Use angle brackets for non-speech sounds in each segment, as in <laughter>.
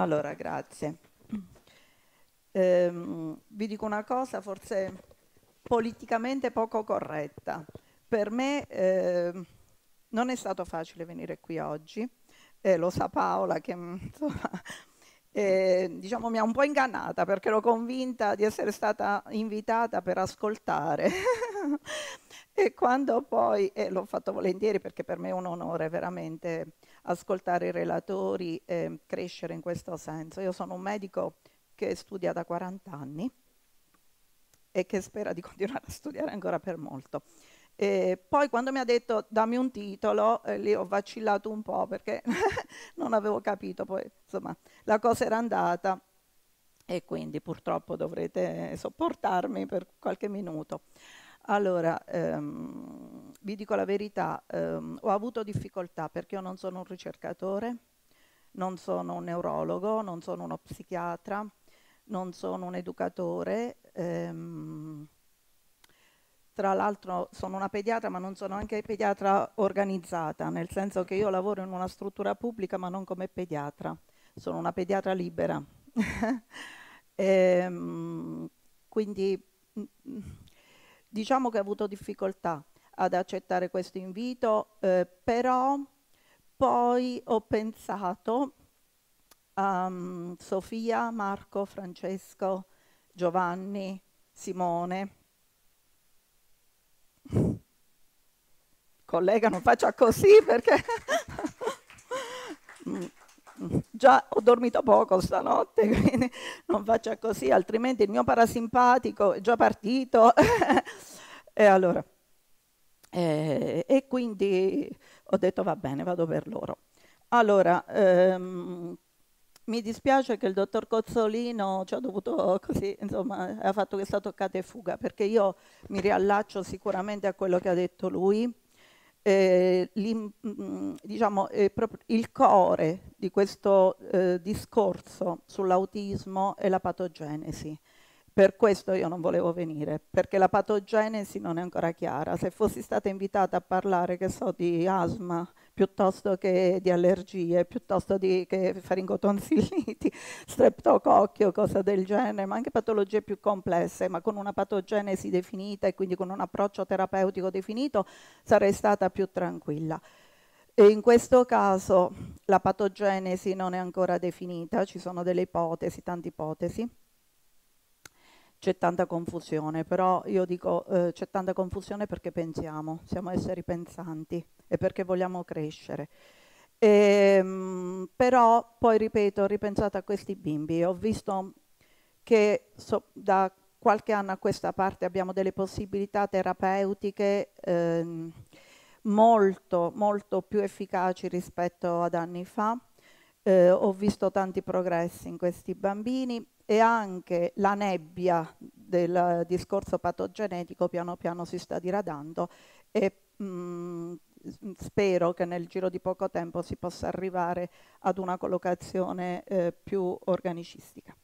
Allora, grazie. Ehm, vi dico una cosa forse politicamente poco corretta. Per me eh, non è stato facile venire qui oggi, eh, lo sa Paola che mm, insomma, <laughs> eh, diciamo, mi ha un po' ingannata perché ero convinta di essere stata invitata per ascoltare. <laughs> e quando poi, eh, l'ho fatto volentieri perché per me è un onore veramente ascoltare i relatori e crescere in questo senso. Io sono un medico che studia da 40 anni e che spera di <laughs> continuare a studiare ancora per molto. E poi quando mi ha detto dammi un titolo, eh, lì ho vacillato un po' perché <laughs> non avevo capito, poi insomma la cosa era andata e quindi purtroppo dovrete sopportarmi per qualche minuto. Allora, ehm, vi dico la verità, ehm, ho avuto difficoltà perché io non sono un ricercatore, non sono un neurologo, non sono uno psichiatra, non sono un educatore. Ehm, tra l'altro sono una pediatra ma non sono anche pediatra organizzata, nel senso che io lavoro in una struttura pubblica ma non come pediatra, sono una pediatra libera. <laughs> ehm, quindi diciamo che ho avuto difficoltà ad accettare questo invito, eh, però poi ho pensato a um, ehm, Sofia, Marco, Francesco, Giovanni, Simone. Collega, non faccia così perché <laughs> mm, mm, già ho dormito poco stanotte, <laughs> quindi non faccia così, altrimenti il mio parasimpatico è già partito. <laughs> e allora... Eh, e quindi ho detto va bene, vado per loro. Allora, ehm, mi dispiace che il dottor Cozzolino ci ha dovuto così, insomma, ha fatto questa toccata e fuga, perché io mi riallaccio sicuramente a quello che ha detto lui. Eh, mh, mm, diciamo, eh, il core di questo eh, discorso sull'autismo è la patogenesi. Per questo io non volevo venire, perché la patogenesi non è ancora chiara. Se fossi stata invitata a parlare, che so, di asma piuttosto che di allergie, piuttosto di, che faringotonsilliti, <laughs> streptococchio, o cose del genere, ma anche patologie più complesse, ma con una patogenesi definita e quindi con un approccio terapeutico definito, sarei stata più tranquilla. E in questo caso la patogenesi non è ancora definita, ci sono delle ipotesi, tante ipotesi c'è tanta confusione, però io dico eh, c'è tanta confusione perché pensiamo, siamo esseri pensanti e perché vogliamo crescere. E, ehm, però poi ripeto, ho ripensato a questi bimbi, ho visto che so, da qualche anno a questa parte abbiamo delle possibilità terapeutiche ehm, molto, molto più efficaci rispetto ad anni fa eh, ho visto tanti progressi in questi bambini e anche la nebbia del discorso patogenetico piano piano si sta diradando e mh, mm, spero che nel giro di poco tempo si possa arrivare ad una collocazione eh, più organicistica.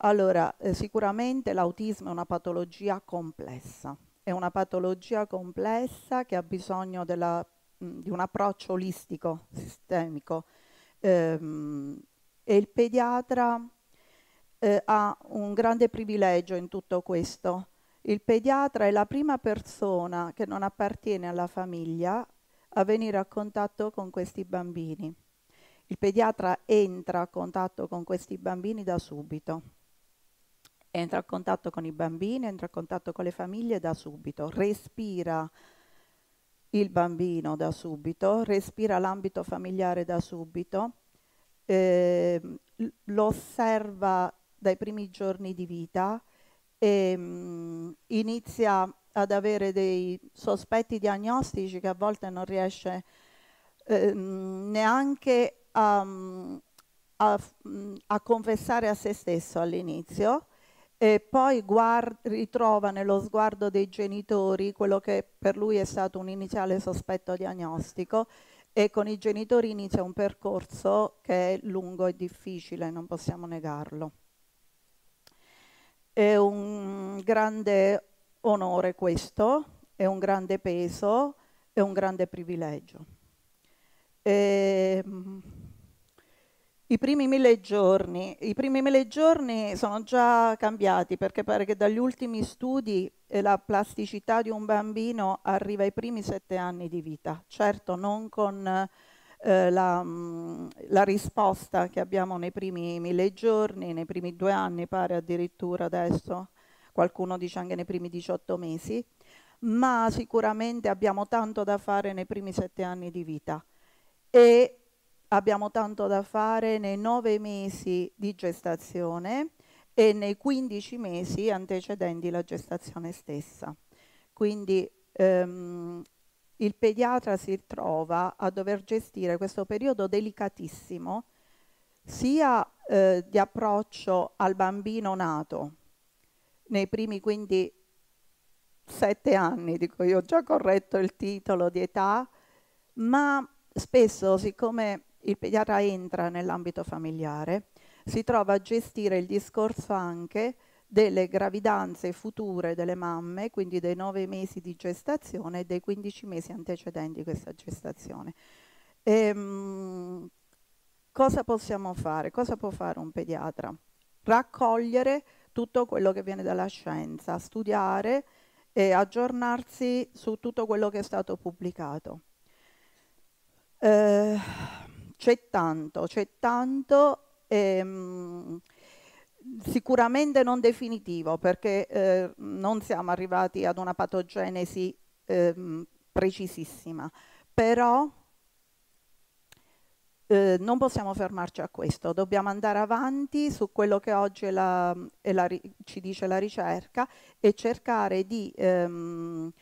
Allora, eh, sicuramente l'autismo è una patologia complessa, è una patologia complessa che ha bisogno della, mh, mm, di un approccio olistico, sistemico, ehm, e il pediatra eh, ha un grande privilegio in tutto questo. Il pediatra è la prima persona che non appartiene alla famiglia a venire a contatto con questi bambini. Il pediatra entra a contatto con questi bambini da subito. Entra a contatto con i bambini, entra a contatto con le famiglie da subito, respira il bambino da subito, respira l'ambito familiare da subito, eh, lo osserva dai primi giorni di vita e ehm, mh, inizia ad avere dei sospetti diagnostici che a volte non riesce eh, neanche a, a, a confessare a se stesso all'inizio e poi ritrova nello sguardo dei genitori quello che per lui è stato un iniziale sospetto diagnostico e con i genitori inizia un percorso che è lungo e difficile, non possiamo negarlo. È un grande onore questo, è un grande peso, è un grande privilegio. E, ehm, i primi mille giorni, i primi mille giorni sono già cambiati perché pare che dagli ultimi studi eh, la plasticità di un bambino arriva ai primi sette anni di vita, certo non con eh, la, mm, la, risposta che abbiamo nei primi mille giorni, nei primi due anni pare addirittura adesso, qualcuno dice anche nei primi 18 mesi, ma sicuramente abbiamo tanto da fare nei primi sette anni di vita. E abbiamo tanto da fare nei nove mesi di gestazione e nei 15 mesi antecedenti la gestazione stessa. Quindi ehm, il pediatra si trova a dover gestire questo periodo delicatissimo sia eh, di approccio al bambino nato nei primi quindi sette anni, di cui ho già corretto il titolo di età, ma spesso siccome il pediatra entra nell'ambito familiare, si trova a gestire il discorso anche delle gravidanze future delle mamme, quindi dei 9 mesi di gestazione e dei 15 mesi antecedenti questa gestazione. Ehm, cosa possiamo fare? Cosa può fare un pediatra? Raccogliere tutto quello che viene dalla scienza, studiare e aggiornarsi su tutto quello che è stato pubblicato. Eh, c'è tanto, c'è tanto. Ehm, sicuramente non definitivo perché eh, non siamo arrivati ad una patogenesi eh, precisissima, però eh, non possiamo fermarci a questo, dobbiamo andare avanti su quello che oggi è la, è la, ci dice la ricerca e cercare di ehm,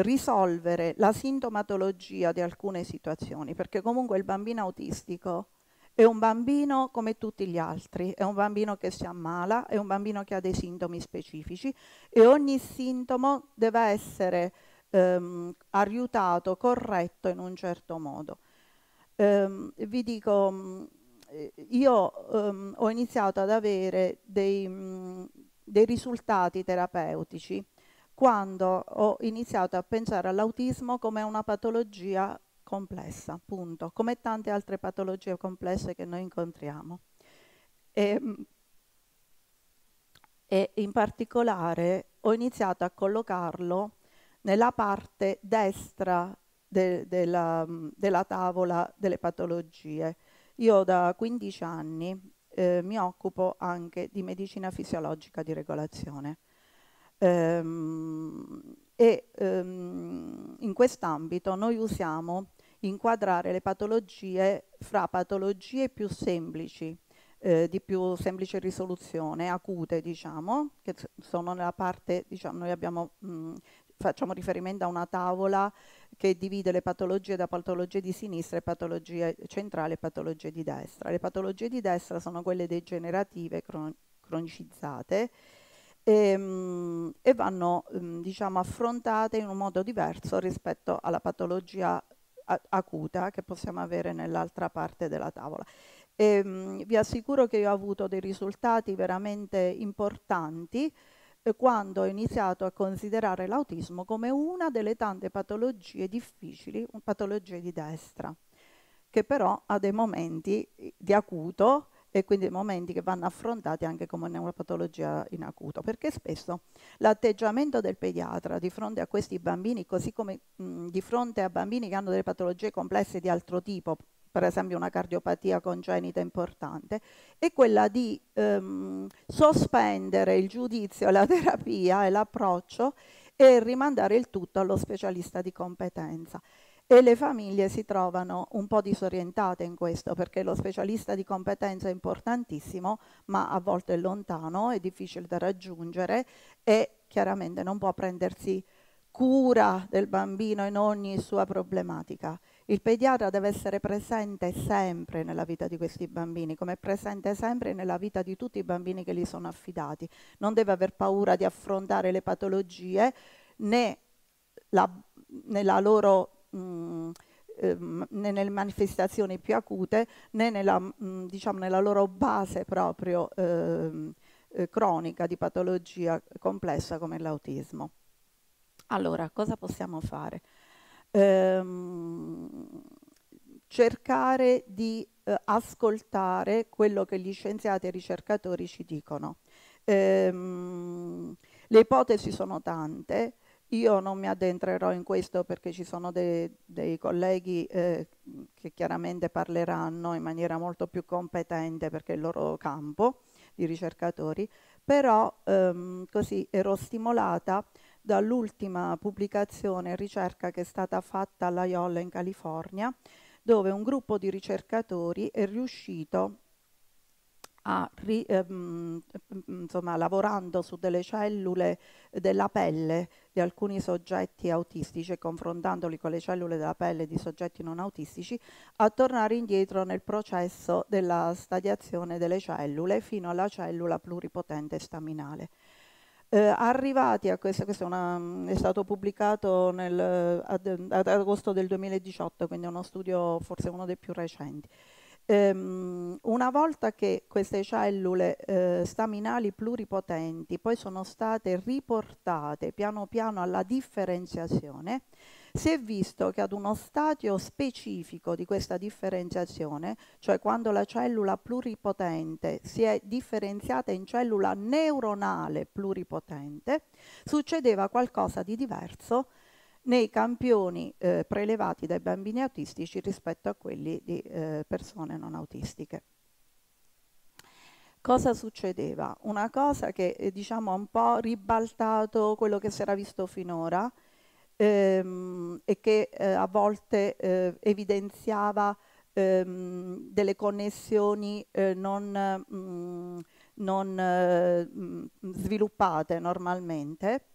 risolvere la sintomatologia di alcune situazioni, perché comunque il bambino autistico è un bambino come tutti gli altri, è un bambino che si ammala, è un bambino che ha dei sintomi specifici e ogni sintomo deve essere ehm, aiutato, corretto in un certo modo. Ehm, vi dico, io ehm, ho iniziato ad avere dei, mh, dei risultati terapeutici quando ho iniziato a pensare all'autismo come una patologia complessa, punto, come tante altre patologie complesse che noi incontriamo. E, ehm, e in particolare ho iniziato a collocarlo nella parte destra de, della, della, tavola delle patologie. Io da 15 anni eh, mi occupo anche di medicina fisiologica di regolazione. Ehm, e ehm, in quest'ambito noi usiamo inquadrare le patologie fra patologie più semplici, eh, di più semplice risoluzione, acute diciamo, che sono nella parte, diciamo, noi abbiamo, mh, facciamo riferimento a una tavola che divide le patologie da patologie di sinistra e patologie centrali e patologie di destra. Le patologie di destra sono quelle degenerative cron- cronicizzate, e, ehm, e vanno ehm, diciamo, affrontate in un modo diverso rispetto alla patologia acuta che possiamo avere nell'altra parte della tavola. E, ehm, vi assicuro che io ho avuto dei risultati veramente importanti eh, quando ho iniziato a considerare l'autismo come una delle tante patologie difficili, patologie di destra, che però ha dei momenti eh, di acuto e quindi momenti che vanno affrontati anche come neuropatologia in acuto, perché spesso l'atteggiamento del pediatra di fronte a questi bambini, così come mh, di fronte a bambini che hanno delle patologie complesse di altro tipo, per esempio una cardiopatia congenita importante, è quella di ehm, sospendere il giudizio, la terapia e l'approccio e rimandare il tutto allo specialista di competenza e le famiglie si trovano un po' disorientate in questo perché lo specialista di competenza è importantissimo ma a volte è lontano, è difficile da raggiungere e chiaramente non può prendersi cura del bambino in ogni sua problematica. Il pediatra deve essere presente sempre nella vita di questi bambini, come è presente sempre nella vita di tutti i bambini che gli sono affidati. Non deve aver paura di affrontare le patologie né la, nella loro Mm, ehm, né nelle manifestazioni più acute né nella, mh, mm, diciamo, nella loro base proprio ehm, eh, cronica di patologia complessa come l'autismo. Allora, cosa possiamo fare? Ehm, cercare di eh, ascoltare quello che gli scienziati e i ricercatori ci dicono. Ehm, le ipotesi sono tante, io non mi addentrerò in questo perché ci sono de dei colleghi eh, che chiaramente parleranno in maniera molto più competente perché è il loro campo di ricercatori, però ehm, così ero stimolata dall'ultima pubblicazione e ricerca che è stata fatta alla all'Aiola in California, dove un gruppo di ricercatori è riuscito a, ehm, ehm, insomma, lavorando su delle cellule della pelle di alcuni soggetti autistici e confrontandoli con le cellule della pelle di soggetti non autistici, a tornare indietro nel processo della stadiazione delle cellule fino alla cellula pluripotente staminale. Eh, arrivati a questo, questo è, una, è, stato pubblicato nel, ad, ad agosto del 2018, quindi è uno studio forse uno dei più recenti. Ehm, una volta che queste cellule eh, staminali pluripotenti poi sono state riportate piano piano alla differenziazione, si è visto che ad uno stadio specifico di questa differenziazione, cioè quando la cellula pluripotente si è differenziata in cellula neuronale pluripotente, succedeva qualcosa di diverso nei campioni eh, prelevati dai bambini autistici rispetto a quelli di eh, persone non autistiche. Cosa succedeva? Una cosa che eh, diciamo ha un po' ribaltato quello che si era visto finora ehm, e che eh, a volte eh, evidenziava ehm, delle connessioni non, mh, mm, non mm, sviluppate normalmente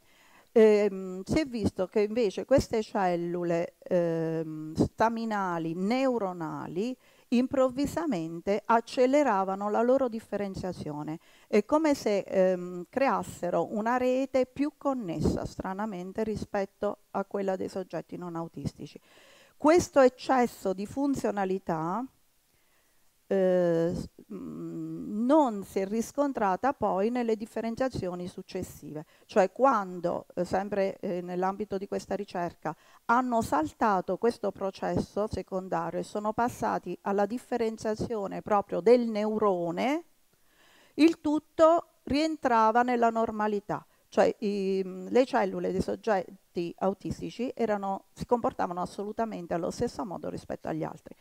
ehm, si è visto che invece queste cellule ehm, staminali, neuronali, improvvisamente acceleravano la loro differenziazione. È come se ehm, creassero una rete più connessa, stranamente, rispetto a quella dei soggetti non autistici. Questo eccesso di funzionalità eh, mhmm, non si è riscontrata poi nelle differenziazioni successive, cioè quando, eh, sempre eh, nell'ambito di questa ricerca, hanno saltato questo processo secondario e sono passati alla differenziazione proprio del neurone, il tutto rientrava nella normalità, cioè i, mhmm, le cellule dei soggetti autistici erano, si comportavano assolutamente allo stesso modo rispetto agli altri.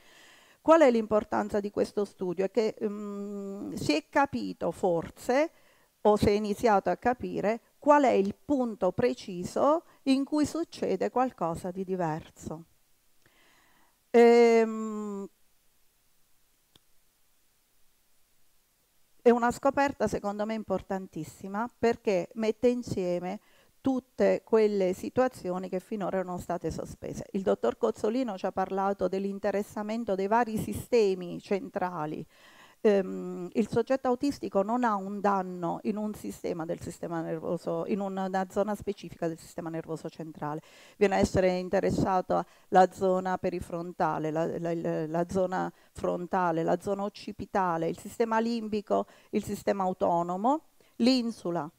Qual è l'importanza di questo studio? È che um, si è capito forse, o si è iniziato a capire, qual è il punto preciso in cui succede qualcosa di diverso. Ehm, è una scoperta secondo me importantissima perché mette insieme tutte quelle situazioni che finora erano state sospese. Il dottor Cozzolino ci ha parlato dell'interessamento dei vari sistemi centrali. Ehm, il soggetto autistico non ha un danno in un sistema del sistema nervoso, in una zona specifica del sistema nervoso centrale. Viene a essere interessato la zona perifrontale, la, la, la zona frontale, la zona occipitale, il sistema limbico, il sistema autonomo, l'insula,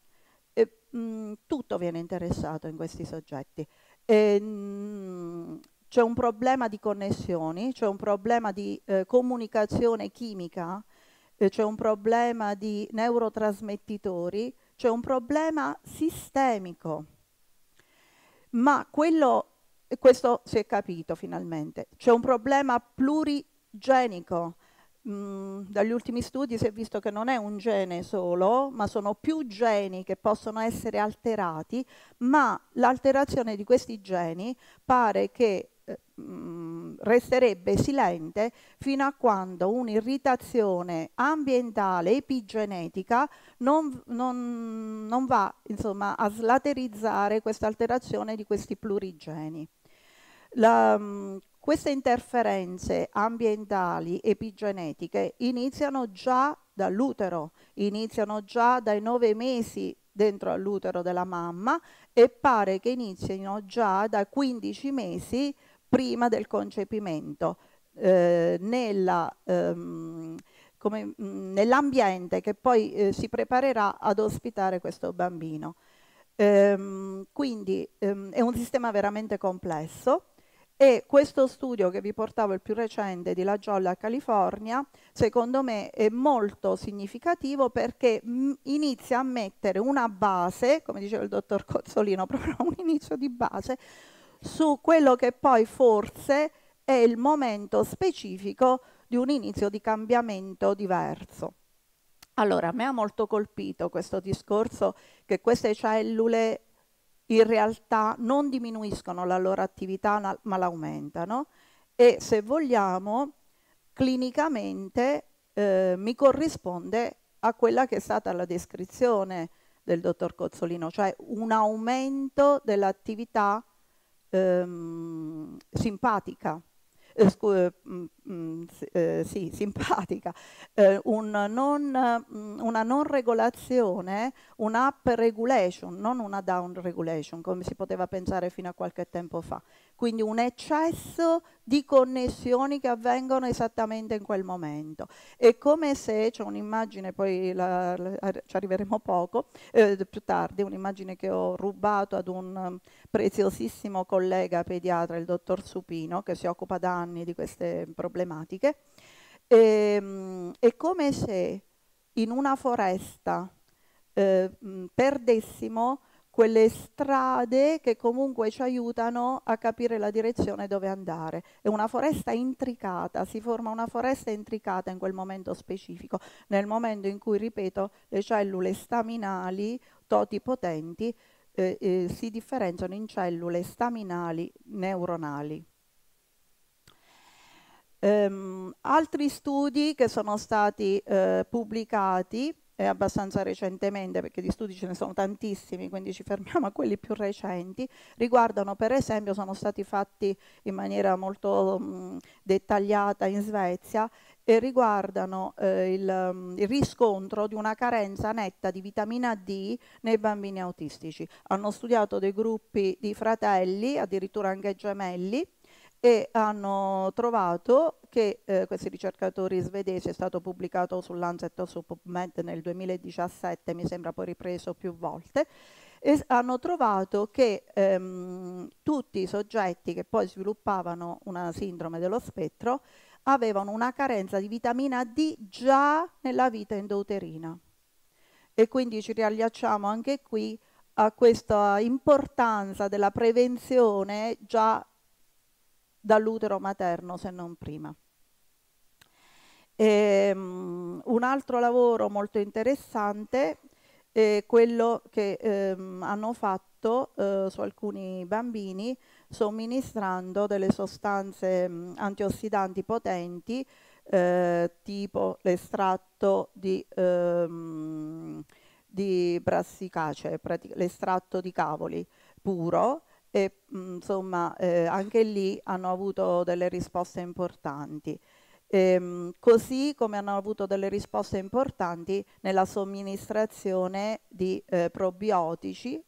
mh, mm, tutto viene interessato in questi soggetti. E, mh, mm, c'è un problema di connessioni, c'è un problema di eh, comunicazione chimica, eh, c'è un problema di neurotrasmettitori, c'è un problema sistemico. Ma quello, questo si è capito finalmente, c'è un problema plurigenico, Mm, dagli ultimi studi si è visto che non è un gene solo, ma sono più geni che possono essere alterati, ma l'alterazione di questi geni pare che Mh, eh, mm, resterebbe silente fino a quando un'irritazione ambientale epigenetica non, non, non va insomma, a slaterizzare questa alterazione di questi plurigeni. La, mh, mm, queste interferenze ambientali epigenetiche iniziano già dall'utero, iniziano già dai nove mesi dentro all'utero della mamma e pare che inizino già da 15 mesi prima del concepimento. Eh, nella, ehm, mm, nell'ambiente che poi eh, si preparerà ad ospitare questo bambino. Ehm, quindi ehm, è un sistema veramente complesso e questo studio che vi portavo, il più recente di La Jolla, California, secondo me è molto significativo perché mm, inizia a mettere una base, come diceva il dottor Cozzolino, <laughs> proprio un inizio di base, su quello che poi forse è il momento specifico di un inizio di cambiamento diverso. Allora, a me ha molto colpito questo discorso che queste cellule in realtà non diminuiscono la loro attività ma l'aumentano e se vogliamo clinicamente eh, mi corrisponde a quella che è stata la descrizione del dottor Cozzolino, cioè un aumento dell'attività ehm, simpatica, eh, scu- eh, Mm, eh, sì, <laughs> simpatica, eh, un non, mm, una non regolazione, un'up regulation, non una down regulation, come si poteva pensare fino a qualche tempo fa. Quindi un eccesso di connessioni che avvengono esattamente in quel momento. È come se, c'è un'immagine, poi la, la, ci arriveremo poco, eh, più tardi, un'immagine che ho rubato ad un mm, preziosissimo collega pediatra, il dottor Supino, che si occupa da anni di queste problematiche problematiche, e, ehm, è come se in una foresta eh, perdessimo quelle strade che comunque ci aiutano a capire la direzione dove andare. È una foresta intricata, si forma una foresta intricata in quel momento specifico, nel momento in cui, ripeto, le cellule staminali totipotenti eh, eh, si differenziano in cellule staminali neuronali. Ehm, altri studi che sono stati eh, pubblicati eh, abbastanza recentemente, perché di studi ce ne sono tantissimi, quindi ci fermiamo a quelli più recenti, riguardano per esempio, sono stati fatti in maniera molto mh, mm, dettagliata in Svezia, e riguardano eh, il, mm, il, riscontro di una carenza netta di vitamina D nei bambini autistici. Hanno studiato dei gruppi di fratelli, addirittura anche gemelli, e hanno trovato che eh, questi ricercatori svedesi è stato pubblicato su Lancet o su PubMed nel 2017, mi sembra poi ripreso più volte, e hanno trovato che ehm, tutti i soggetti che poi sviluppavano una sindrome dello spettro avevano una carenza di vitamina D già nella vita endouterina. E quindi ci riallacciamo anche qui a questa importanza della prevenzione già dall'utero materno se non prima. E, um, un altro lavoro molto interessante è quello che um, hanno fatto uh, su alcuni bambini somministrando delle sostanze um, antiossidanti potenti eh, tipo l'estratto di, ehm, di brassicacee, l'estratto di cavoli puro, e mm, insomma eh, anche lì hanno avuto delle risposte importanti. Ehm, così come hanno avuto delle risposte importanti nella somministrazione di eh, probiotici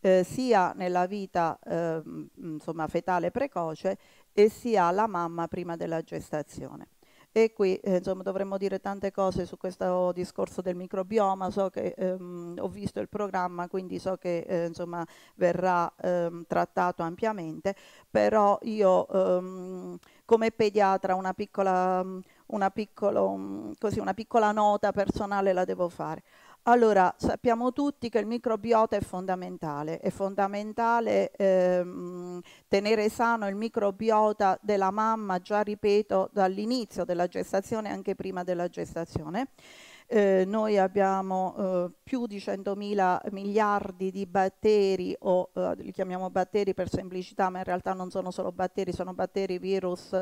eh, sia nella vita ehm, insomma, fetale precoce e sia alla mamma prima della gestazione. E qui eh, insomma, dovremmo dire tante cose su questo discorso del microbioma, so che ehm, ho visto il programma, quindi so che eh, insomma, verrà ehm, trattato ampiamente, però io ehm, come pediatra una piccola, una, piccolo, mm, così, una piccola nota personale la devo fare. Allora, sappiamo tutti che il microbiota è fondamentale, è fondamentale ehm, tenere sano il microbiota della mamma, già ripeto, dall'inizio della gestazione anche prima della gestazione. Eh, noi abbiamo eh, più di 100.000 miliardi di batteri, o eh, li chiamiamo batteri per semplicità, ma in realtà non sono solo batteri, sono batteri, virus,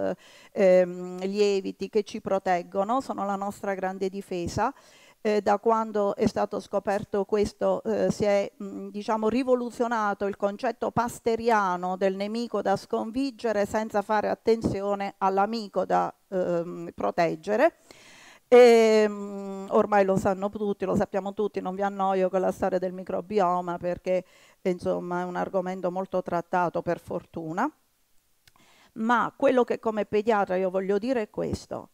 ehm, lieviti che ci proteggono, sono la nostra grande difesa eh, da quando è stato scoperto questo eh, si è mh, diciamo, rivoluzionato il concetto pasteriano del nemico da sconfiggere senza fare attenzione all'amico da ehm, proteggere. E, mh, ormai lo sanno tutti, lo sappiamo tutti, non vi annoio con la storia del microbioma perché insomma, è un argomento molto trattato per fortuna. Ma quello che come pediatra io voglio dire è questo,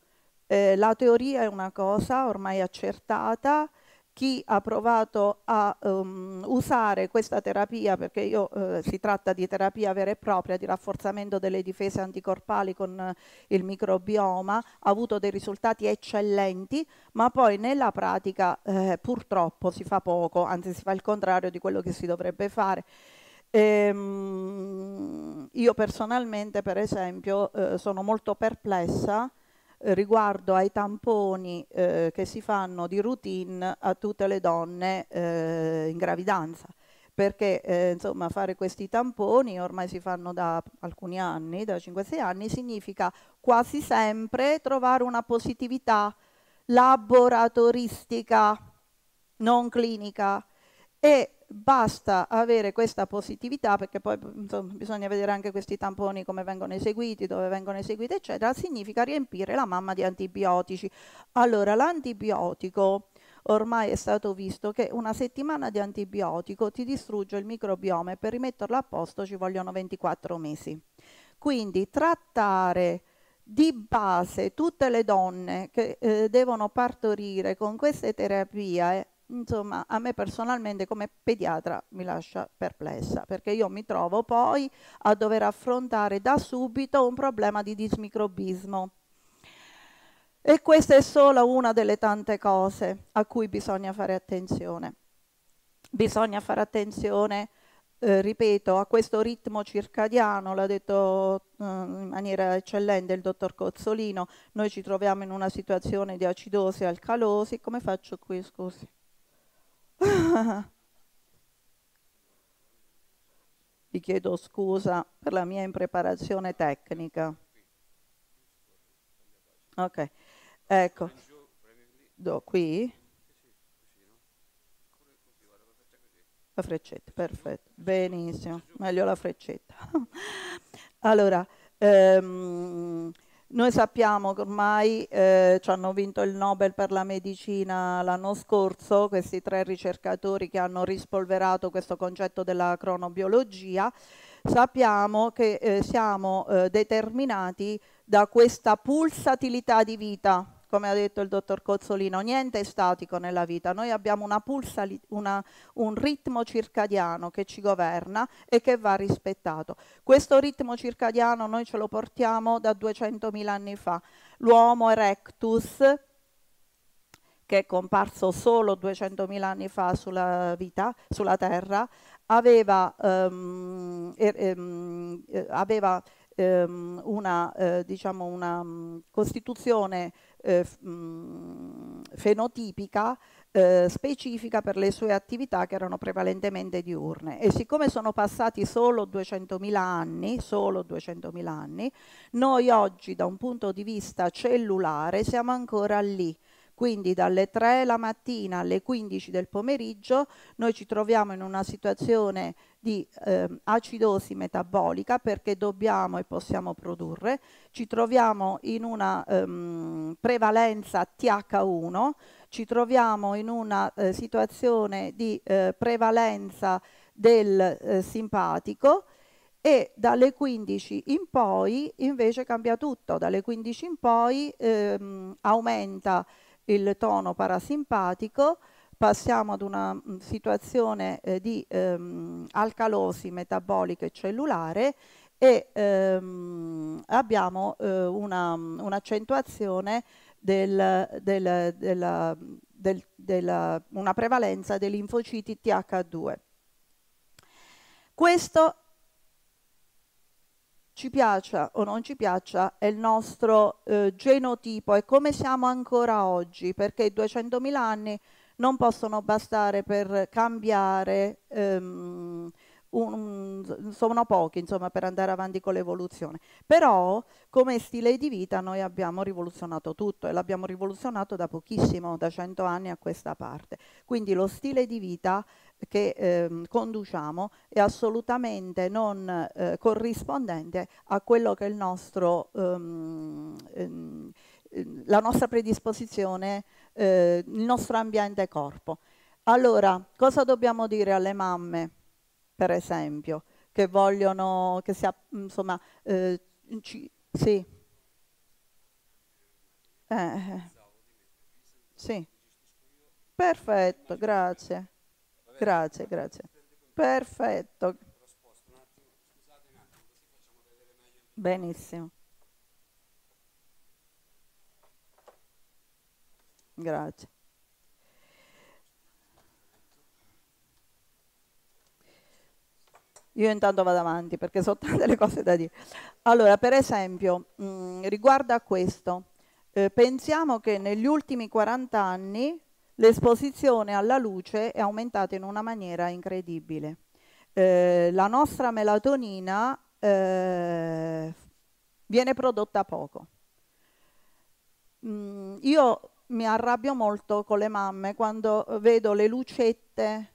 eh, la teoria è una cosa ormai accertata, chi ha provato a um, usare questa terapia, perché io, eh, si tratta di terapia vera e propria, di rafforzamento delle difese anticorpali con eh, il microbioma, ha avuto dei risultati eccellenti, ma poi nella pratica eh, purtroppo si fa poco, anzi si fa il contrario di quello che si dovrebbe fare. Ehm, io personalmente, per esempio, eh, sono molto perplessa riguardo ai tamponi eh, che si fanno di routine a tutte le donne eh, in gravidanza perché eh, insomma, fare questi tamponi ormai si fanno da alcuni anni, da 5-6 anni, significa quasi sempre trovare una positività laboratoristica, non clinica e basta avere questa positività, perché poi insomma, bisogna vedere anche questi tamponi come vengono eseguiti, dove vengono eseguiti, eccetera, significa riempire la mamma di antibiotici. Allora, l'antibiotico ormai è stato visto che una settimana di antibiotico ti distrugge il microbiome e per rimetterlo a posto ci vogliono 24 mesi. Quindi trattare di base tutte le donne che eh, devono partorire con queste terapie insomma a me personalmente come pediatra mi lascia perplessa perché io mi trovo poi a dover affrontare da subito un problema di dismicrobismo e questa è solo una delle tante cose a cui bisogna fare attenzione. Bisogna fare attenzione, eh, ripeto, a questo ritmo circadiano, l'ha detto eh, in maniera eccellente il dottor Cozzolino, noi ci troviamo in una situazione di acidosi e alcalosi, come faccio qui scusi? Vi chiedo scusa per la mia impreparazione tecnica. Ok, ecco. Do qui. La freccetta, perfetto. Benissimo, meglio la freccetta. <laughs> allora, ehm, noi sappiamo che ormai eh, ci hanno vinto il Nobel per la medicina l'anno scorso, questi tre ricercatori che hanno rispolverato questo concetto della cronobiologia, sappiamo che eh, siamo eh, determinati da questa pulsatilità di vita come ha detto il dottor Cozzolino, niente è statico nella vita, noi abbiamo una pulsa, una, un ritmo circadiano che ci governa e che va rispettato. Questo ritmo circadiano noi ce lo portiamo da 200.000 anni fa. L'uomo erectus, che è comparso solo 200.000 anni fa sulla, vita, sulla Terra, aveva, um, er, um, aveva ehm, una, eh, diciamo una mh, mm, costituzione eh, mh, mm, fenotipica eh, specifica per le sue attività che erano prevalentemente diurne e siccome sono passati solo 200.000 anni, solo 200.000 anni, noi oggi da un punto di vista cellulare siamo ancora lì, quindi dalle 3 la mattina alle 15 del pomeriggio noi ci troviamo in una situazione di eh, acidosi metabolica perché dobbiamo e possiamo produrre, ci troviamo in una ehm, prevalenza TH1, ci troviamo in una eh, situazione di eh, prevalenza del eh, simpatico e dalle 15 in poi invece cambia tutto, dalle 15 in poi ehm, aumenta il tono parasimpatico, passiamo ad una mm, situazione eh, di ehm, alcalosi metabolica e cellulare e ehm, abbiamo eh, mm, un'accentuazione una del, del, del, della, una prevalenza dei linfociti TH2. Questo ci piaccia o non ci piaccia, è il nostro eh, genotipo, è come siamo ancora oggi, perché 200.000 anni non possono bastare per cambiare, ehm, un, sono pochi insomma, per andare avanti con l'evoluzione. Però come stile di vita noi abbiamo rivoluzionato tutto e l'abbiamo rivoluzionato da pochissimo, da 100 anni a questa parte. Quindi lo stile di vita che eh, conduciamo è assolutamente non eh, corrispondente a quello che è il nostro, ehm, ehm, ehm, la nostra predisposizione, eh, il nostro ambiente corpo. Allora, cosa dobbiamo dire alle mamme, per esempio, che vogliono, che sia, insomma, eh, ci, sì. Eh, eh. sì. Perfetto, grazie. Grazie, grazie. Perfetto. Benissimo. Grazie. Io intanto vado avanti perché so <laughs> tante le cose da dire. Allora, per esempio, mh, mm, riguardo a questo, eh, pensiamo che negli ultimi 40 anni L'esposizione alla luce è aumentata in una maniera incredibile. Eh, la nostra melatonina eh, viene prodotta poco. Mm, io mi arrabbio molto con le mamme quando vedo le lucette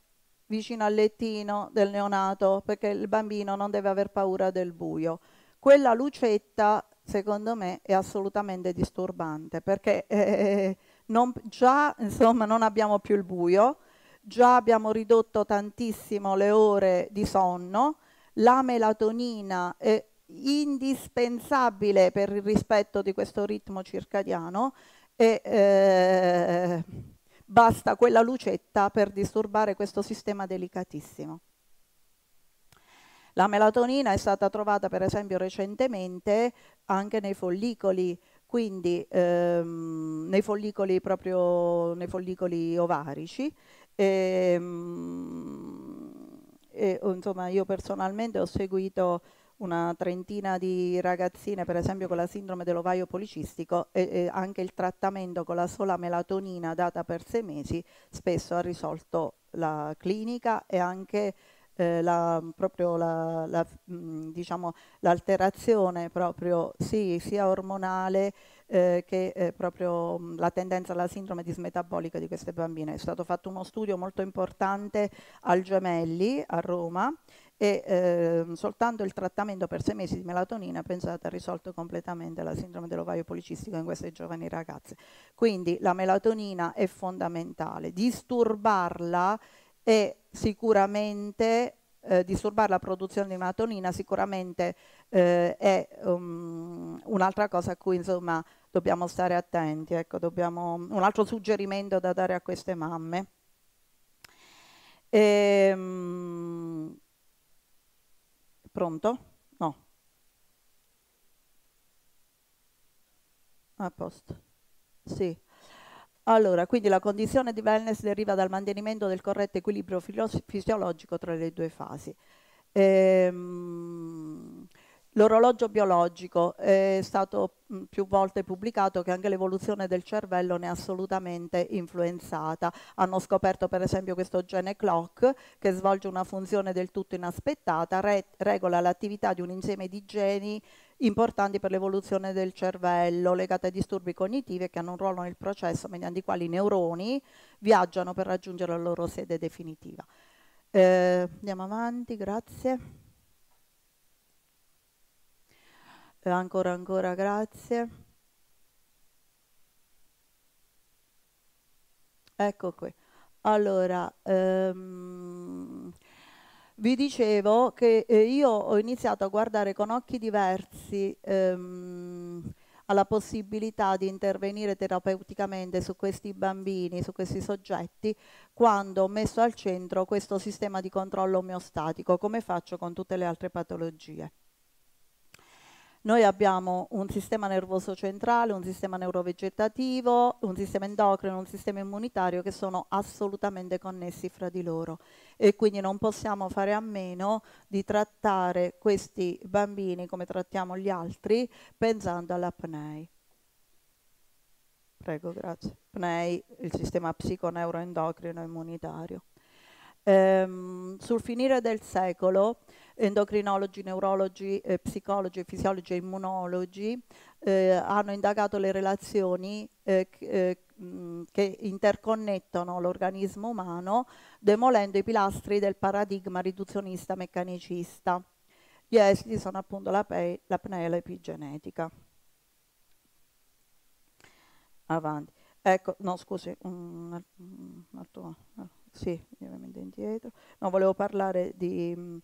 vicino al lettino del neonato perché il bambino non deve aver paura del buio. Quella lucetta, secondo me, è assolutamente disturbante perché eh, non, già insomma, non abbiamo più il buio, già abbiamo ridotto tantissimo le ore di sonno, la melatonina è indispensabile per il rispetto di questo ritmo circadiano e eh, basta quella lucetta per disturbare questo sistema delicatissimo. La melatonina è stata trovata per esempio recentemente anche nei follicoli quindi ehm, nei, follicoli proprio, nei follicoli ovarici. Ehm, e, oh, insomma, io personalmente ho seguito una trentina di ragazzine, per esempio con la sindrome dell'ovaio policistico, e, e, anche il trattamento con la sola melatonina data per sei mesi spesso ha risolto la clinica e anche eh, la, proprio la, la, mh, mm, diciamo, l'alterazione proprio, sì, sia ormonale eh, che eh, proprio mh, mm, la tendenza alla sindrome dismetabolica di queste bambine. È stato fatto uno studio molto importante al Gemelli a Roma e eh, soltanto il trattamento per sei mesi di melatonina pensate ha risolto completamente la sindrome dell'ovaio policistico in queste giovani ragazze. Quindi la melatonina è fondamentale, disturbarla e sicuramente eh, disturbare la produzione di melatonina sicuramente eh, è um, un'altra cosa a cui insomma dobbiamo stare attenti, ecco, dobbiamo, un altro suggerimento da dare a queste mamme. Ehm, pronto? No. A posto. Sì. Allora, quindi la condizione di wellness deriva dal mantenimento del corretto equilibrio fisiologico tra le due fasi. Ehm, L'orologio biologico è stato più volte pubblicato che anche l'evoluzione del cervello ne è assolutamente influenzata. Hanno scoperto per esempio questo gene clock che svolge una funzione del tutto inaspettata, re regola l'attività di un insieme di geni importanti per l'evoluzione del cervello, legate ai disturbi cognitivi che hanno un ruolo nel processo mediante i quali i neuroni viaggiano per raggiungere la loro sede definitiva. Eh, andiamo avanti, grazie. ancora ancora grazie ecco qui allora um, vi dicevo che eh, io ho iniziato a guardare con occhi diversi um, alla possibilità di intervenire terapeuticamente su questi bambini, su questi soggetti, quando ho messo al centro questo sistema di controllo omeostatico, come faccio con tutte le altre patologie. Noi abbiamo un sistema nervoso centrale, un sistema neurovegetativo, un sistema endocrino, un sistema immunitario che sono assolutamente connessi fra di loro e quindi non possiamo fare a meno di trattare questi bambini come trattiamo gli altri pensando all'apnei. Prego, grazie. PNEI, il sistema psiconeuroendocrino immunitario. Ehm, sul finire del secolo endocrinologi, neurologi, eh, psicologi, fisiologi e immunologi eh, hanno indagato le relazioni eh, eh, mh, che interconnettono l'organismo umano demolendo i pilastri del paradigma riduzionista meccanicista. Gli esiti sono appunto l'apnea la e epigenetica. Avanti. Ecco, no scusi, un, un altro, sì, indietro. No, volevo parlare di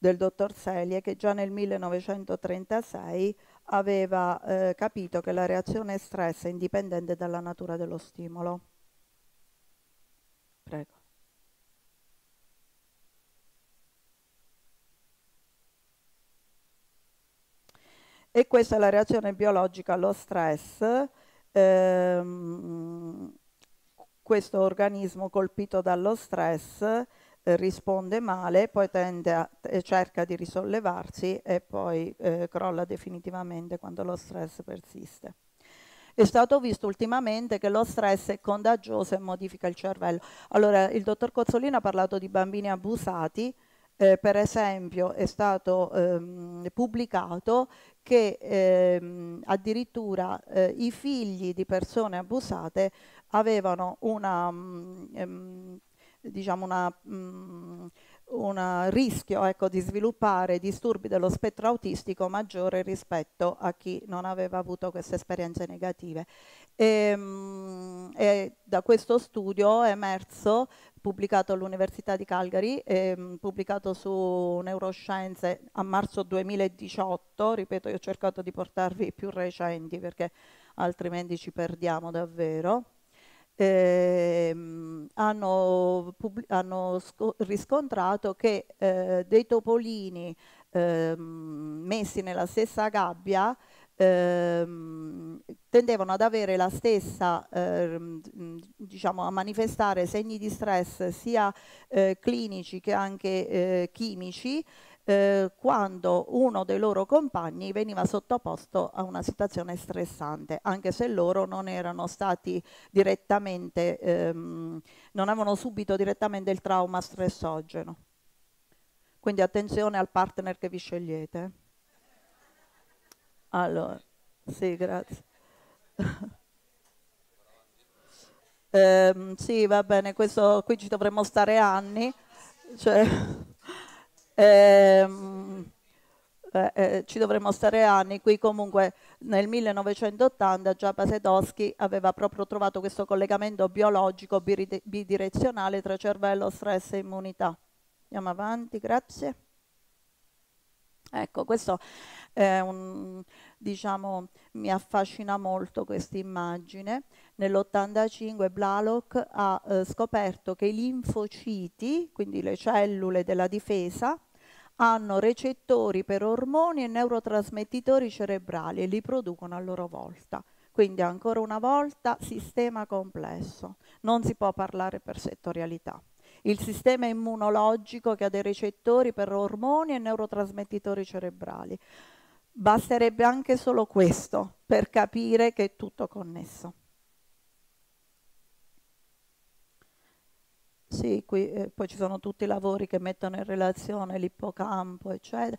del dottor Selie che già nel 1936 aveva eh, capito che la reazione stress è indipendente dalla natura dello stimolo. Prego. E questa è la reazione biologica allo stress. Ehm, questo organismo colpito dallo stress eh, risponde male, poi tende a, cerca di risollevarsi e poi eh, crolla definitivamente quando lo stress persiste. È stato visto ultimamente che lo stress è contagioso e modifica il cervello. Allora, il dottor Cozzolino ha parlato di bambini abusati, eh, per esempio è stato ehm, pubblicato che ehm, addirittura eh, i figli di persone abusate avevano una um, diciamo una, mh, mm, un rischio ecco, di sviluppare disturbi dello spettro autistico maggiore rispetto a chi non aveva avuto queste esperienze negative. E, ehm, mh, e da questo studio è emerso, pubblicato all'Università di Calgary, e, ehm, mh, pubblicato su Neuroscienze a marzo 2018, ripeto io ho cercato di portarvi i più recenti perché altrimenti ci perdiamo davvero, eh, hanno, hanno riscontrato che eh, dei topolini ehm, messi nella stessa gabbia ehm, tendevano ad avere la stessa, ehm, diciamo, a manifestare segni di stress sia eh, clinici che anche eh, chimici eh, quando uno dei loro compagni veniva sottoposto a una situazione stressante, anche se loro non erano stati direttamente, ehm, non avevano subito direttamente il trauma stressogeno. Quindi attenzione al partner che vi scegliete. Allora, sì, grazie. <laughs> eh, sì, va bene, questo qui ci dovremmo stare anni. Cioè ehm, eh, eh, ci dovremmo stare anni, qui comunque nel 1980 già Pasedowski aveva proprio trovato questo collegamento biologico bidirezionale tra cervello, stress e immunità. Andiamo avanti, grazie. Ecco, questo un, diciamo, mi affascina molto questa immagine. Nell'85 Blalock ha eh, scoperto che i linfociti, quindi le cellule della difesa, hanno recettori per ormoni e neurotrasmettitori cerebrali e li producono a loro volta. Quindi ancora una volta sistema complesso, non si può parlare per settorialità. Il sistema immunologico che ha dei recettori per ormoni e neurotrasmettitori cerebrali. Basterebbe anche solo questo per capire che è tutto connesso. Sì, qui eh, poi ci sono tutti i lavori che mettono in relazione l'ippocampo, eccetera.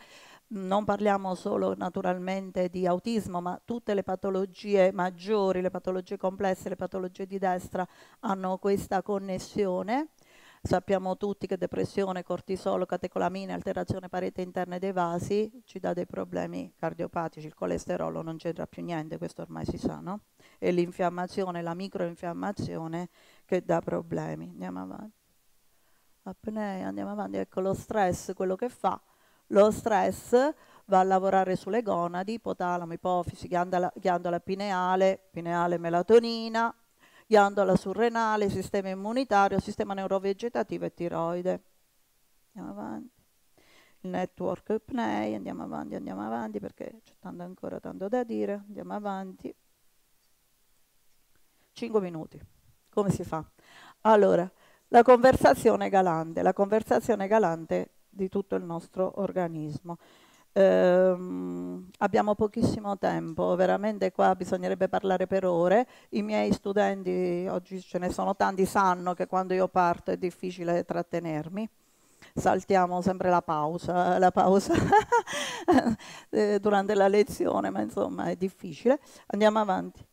Non parliamo solo naturalmente di autismo, ma tutte le patologie maggiori, le patologie complesse, le patologie di destra hanno questa connessione. Sappiamo tutti che depressione, cortisolo, catecolamine, alterazione parete interna dei vasi ci dà dei problemi cardiopatici, il colesterolo non c'entra più niente, questo ormai si sa, no? E l'infiammazione, la microinfiammazione che dà problemi. Andiamo avanti apnee, andiamo avanti, ecco lo stress quello che fa, lo stress va a lavorare sulle gonadi, ipotalamo, ipofisi, ghiandola, ghiandola pineale, pineale melatonina, ghiandola surrenale, sistema immunitario, sistema neurovegetativo e tiroide. Andiamo avanti. Il network PNEI, andiamo avanti, andiamo avanti perché c'è tanto ancora tanto da dire, andiamo avanti. 5 minuti. Come si fa? Allora, la conversazione galante, la conversazione galante di tutto il nostro organismo. Ehm, abbiamo pochissimo tempo, veramente qua bisognerebbe parlare per ore. I miei studenti, oggi ce ne sono tanti, sanno che quando io parto è difficile trattenermi saltiamo sempre la pausa, la pausa <laughs> eh, durante la lezione, ma insomma è difficile. Andiamo avanti.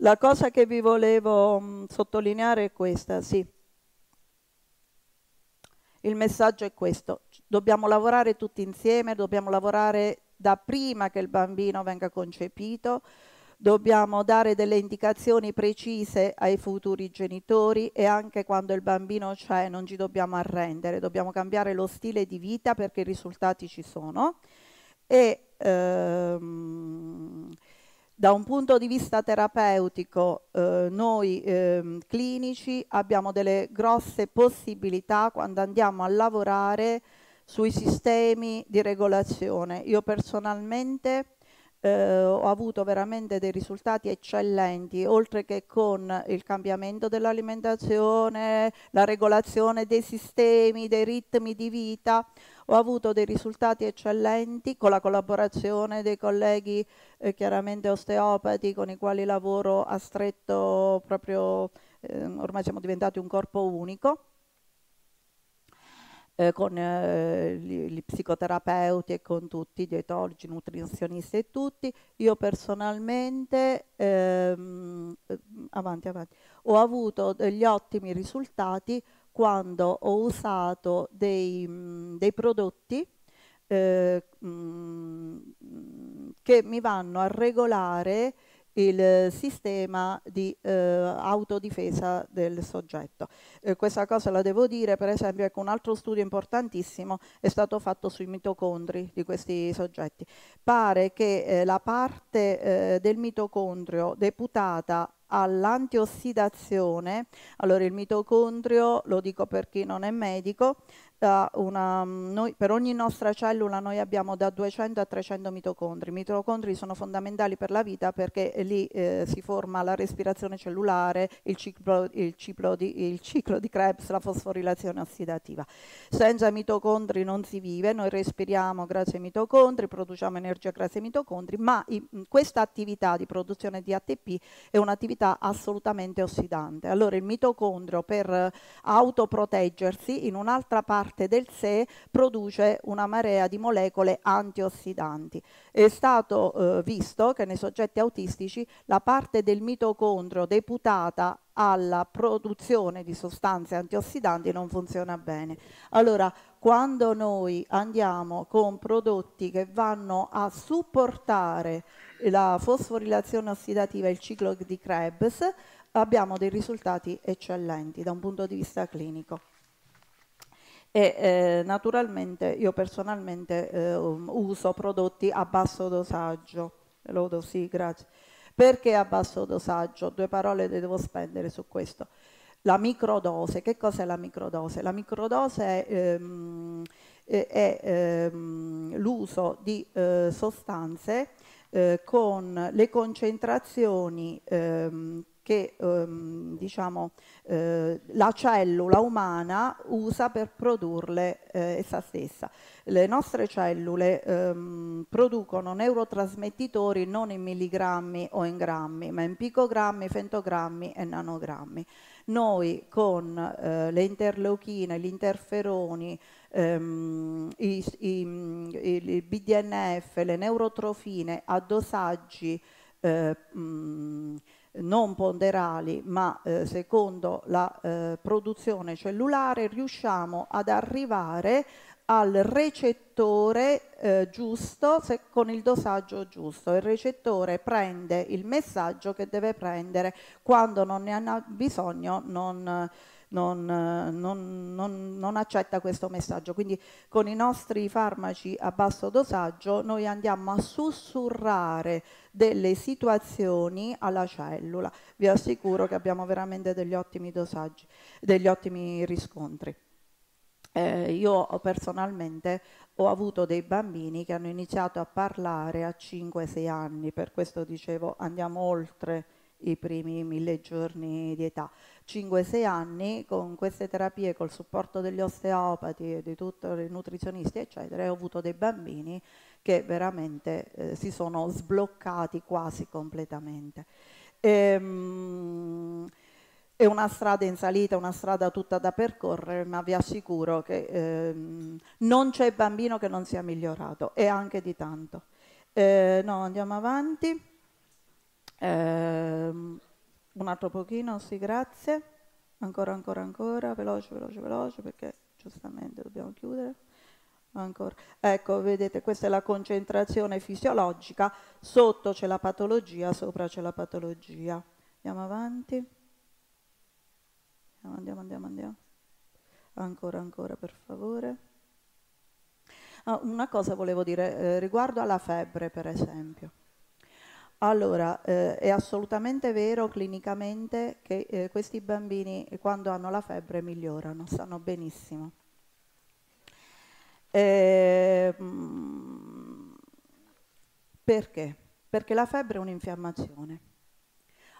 La cosa che vi volevo mh, mm, sottolineare è questa, sì. Il messaggio è questo, dobbiamo lavorare tutti insieme, dobbiamo lavorare da prima che il bambino venga concepito, dobbiamo dare delle indicazioni precise ai futuri genitori e anche quando il bambino c'è non ci dobbiamo arrendere, dobbiamo cambiare lo stile di vita perché i risultati ci sono. E, ehm, da un punto di vista terapeutico, eh, noi eh, clinici abbiamo delle grosse possibilità quando andiamo a lavorare sui sistemi di regolazione. Io personalmente eh, ho avuto veramente dei risultati eccellenti, oltre che con il cambiamento dell'alimentazione, la regolazione dei sistemi, dei ritmi di vita, ho avuto dei risultati eccellenti con la collaborazione dei colleghi eh, chiaramente osteopati con i quali lavoro a stretto proprio, eh, ormai siamo diventati un corpo unico eh, con eh, gli, gli, psicoterapeuti e con tutti, i dietologi, nutrizionisti e tutti. Io personalmente, ehm, eh, avanti, avanti, ho avuto degli ottimi risultati quando ho usato dei, mh, mm, dei prodotti eh, mh, mm, che mi vanno a regolare il sistema di eh, autodifesa del soggetto. Eh, questa cosa la devo dire, per esempio, ecco, un altro studio importantissimo è stato fatto sui mitocondri di questi soggetti. Pare che eh, la parte eh, del mitocondrio deputata all'antiossidazione, allora il mitocondrio, lo dico per chi non è medico, una, mm, noi, per ogni nostra cellula noi abbiamo da 200 a 300 mitocondri. I mitocondri sono fondamentali per la vita perché eh, lì eh, si forma la respirazione cellulare, il ciclo, il, ciclo di, il ciclo, di, Krebs, la fosforilazione ossidativa. Senza mitocondri non si vive, noi respiriamo grazie ai mitocondri, produciamo energia grazie ai mitocondri, ma i, mm, questa attività di produzione di ATP è un'attività assolutamente ossidante. Allora il mitocondrio per eh, autoproteggersi in un'altra parte parte del sé produce una marea di molecole antiossidanti. È stato eh, visto che nei soggetti autistici la parte del mitocondrio deputata alla produzione di sostanze antiossidanti non funziona bene. Allora, quando noi andiamo con prodotti che vanno a supportare la fosforilazione ossidativa e il ciclo di Krebs, abbiamo dei risultati eccellenti da un punto di vista clinico e eh, naturalmente io personalmente eh, uso prodotti a basso dosaggio. Lodo, sì, grazie. Perché a basso dosaggio? Due parole le devo spendere su questo. La microdose, che cos'è la microdose? La microdose è, ehm, eh, è ehm, l'uso di eh, sostanze eh, con le concentrazioni ehm, che ehm, diciamo, eh, la cellula umana usa per produrle eh, essa stessa. Le nostre cellule ehm, producono neurotrasmettitori non in milligrammi o in grammi, ma in picogrammi, fentogrammi e nanogrammi. Noi con eh, le interleuchine, gli interferoni, ehm, i, i, il BDNF, le neurotrofine a dosaggi eh, mh, non ponderali ma eh, secondo la eh, produzione cellulare riusciamo ad arrivare al recettore eh, giusto se, con il dosaggio giusto. Il recettore prende il messaggio che deve prendere, quando non ne ha bisogno non non, non, non, non accetta questo messaggio. Quindi con i nostri farmaci a basso dosaggio noi andiamo a sussurrare delle situazioni alla cellula. Vi assicuro che abbiamo veramente degli ottimi dosaggi, degli ottimi riscontri. Eh, io personalmente ho avuto dei bambini che hanno iniziato a parlare a 5-6 anni, per questo dicevo andiamo oltre i primi mille giorni di età. 5-6 anni con queste terapie, col supporto degli osteopati e di tutti i nutrizionisti, eccetera, ho avuto dei bambini che veramente eh, si sono sbloccati quasi completamente. Ehm, è una strada in salita, una strada tutta da percorrere, ma vi assicuro che ehm, non c'è bambino che non sia migliorato e anche di tanto. Eh, no, andiamo avanti. Ehm, un altro pochino, sì, grazie. Ancora, ancora, ancora, veloce, veloce, veloce, perché giustamente dobbiamo chiudere. Ancora. Ecco, vedete, questa è la concentrazione fisiologica, sotto c'è la patologia, sopra c'è la patologia. Andiamo avanti. Andiamo, andiamo, andiamo, andiamo. Ancora, ancora, per favore. Ah, una cosa volevo dire eh, riguardo alla febbre, per esempio. Allora, eh, è assolutamente vero clinicamente che eh, questi bambini quando hanno la febbre migliorano, stanno benissimo. Eh, perché? Perché la febbre è un'infiammazione.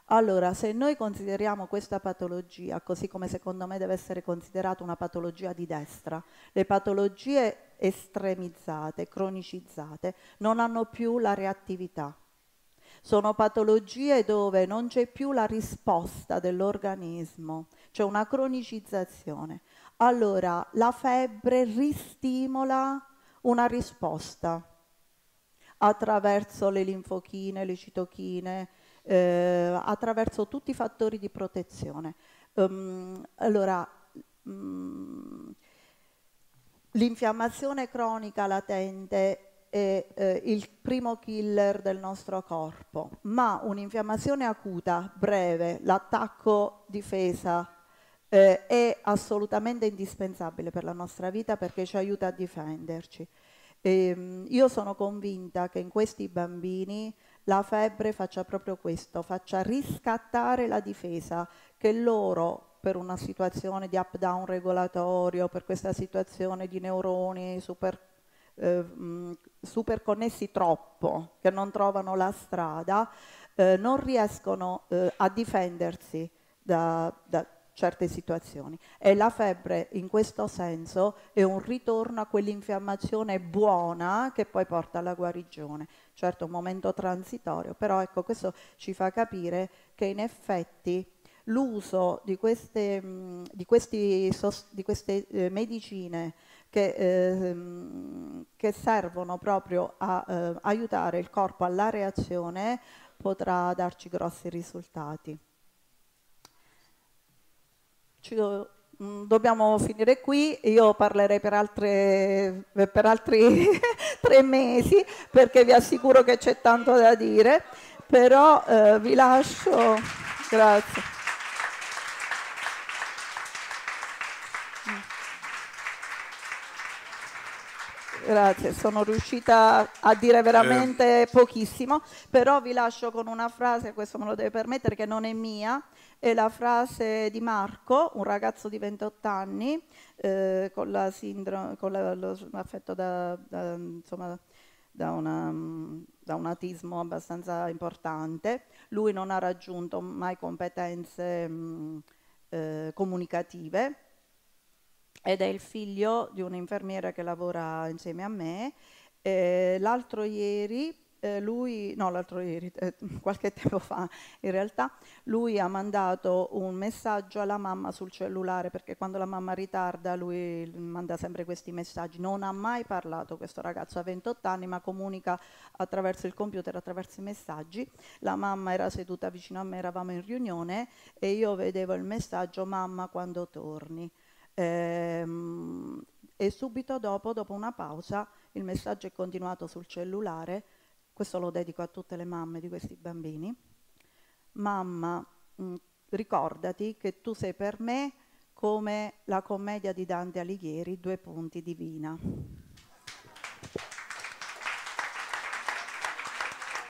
Allora, se noi consideriamo questa patologia, così come secondo me deve essere considerata una patologia di destra, le patologie estremizzate, cronicizzate, non hanno più la reattività, sono patologie dove non c'è più la risposta dell'organismo, c'è una cronicizzazione. Allora, la febbre ristimola una risposta attraverso le linfochine, le citochine, eh, attraverso tutti i fattori di protezione. Um, allora, um, l'infiammazione cronica latente è eh, il primo killer del nostro corpo, ma un'infiammazione acuta, breve, l'attacco difesa eh, è assolutamente indispensabile per la nostra vita perché ci aiuta a difenderci. E, ehm, io sono convinta che in questi bambini la febbre faccia proprio questo, faccia riscattare la difesa che loro per una situazione di up-down regolatorio, per questa situazione di neuroni super eh, super connessi troppo, che non trovano la strada, eh, non riescono eh, a difendersi da, da certe situazioni. E la febbre in questo senso è un ritorno a quell'infiammazione buona che poi porta alla guarigione. Certo, un momento transitorio, però ecco, questo ci fa capire che in effetti l'uso di di di queste eh, medicine che, eh, che servono proprio a eh, aiutare il corpo alla reazione potrà darci grossi risultati. Ci do mm, dobbiamo finire qui, io parlerei per, altre, per altri <laughs> tre mesi perché vi assicuro che c'è tanto da dire, però eh, vi lascio, grazie. Grazie, sono riuscita a dire veramente eh. pochissimo, però vi lascio con una frase, questo me lo deve permettere, che non è mia, è la frase di Marco, un ragazzo di 28 anni, eh, con, la sindrome, con la, lo, affetto da, da, insomma, da, una, da un autismo abbastanza importante. Lui non ha raggiunto mai competenze mh, mm, eh, comunicative ed è il figlio di un'infermiera che lavora insieme a me. Eh, l'altro ieri, eh, lui, no l'altro ieri, eh, <laughs> qualche tempo fa in realtà, lui ha mandato un messaggio alla mamma sul cellulare perché quando la mamma ritarda lui manda sempre questi messaggi. Non ha mai parlato questo ragazzo, ha 28 anni ma comunica attraverso il computer, attraverso i messaggi. La mamma era seduta vicino a me, eravamo in riunione e io vedevo il messaggio mamma quando torni. Ehm, e subito dopo, dopo una pausa, il messaggio è continuato sul cellulare, questo lo dedico a tutte le mamme di questi bambini. Mamma, mm, ricordati che tu sei per me come la commedia di Dante Alighieri, due punti divina.